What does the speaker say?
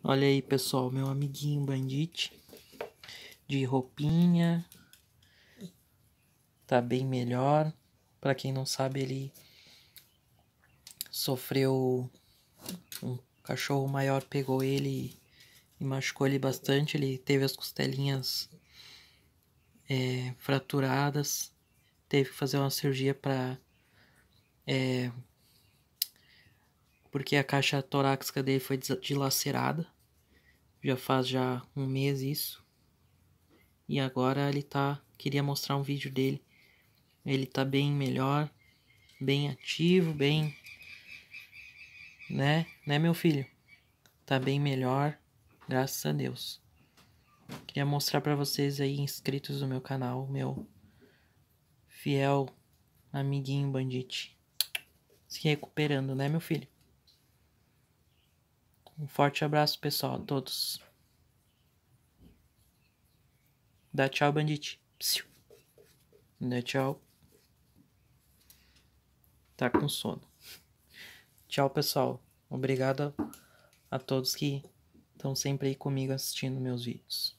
Olha aí, pessoal, meu amiguinho Bandit. De roupinha. Tá bem melhor. Para quem não sabe, ele sofreu um cachorro maior pegou ele e machucou ele bastante, ele teve as costelinhas é, fraturadas, teve que fazer uma cirurgia para é, porque a caixa torácica dele foi dilacerada. Já faz já um mês isso. E agora ele tá. Queria mostrar um vídeo dele. Ele tá bem melhor, bem ativo, bem. Né? Né, meu filho? Tá bem melhor, graças a Deus. Queria mostrar para vocês aí, inscritos do meu canal, meu fiel amiguinho bandite. Se recuperando, né, meu filho? Um forte abraço, pessoal, a todos. Dá tchau, bandite. Psiu. Dá é tchau. Tá com sono. Tchau, pessoal. Obrigado a todos que estão sempre aí comigo assistindo meus vídeos.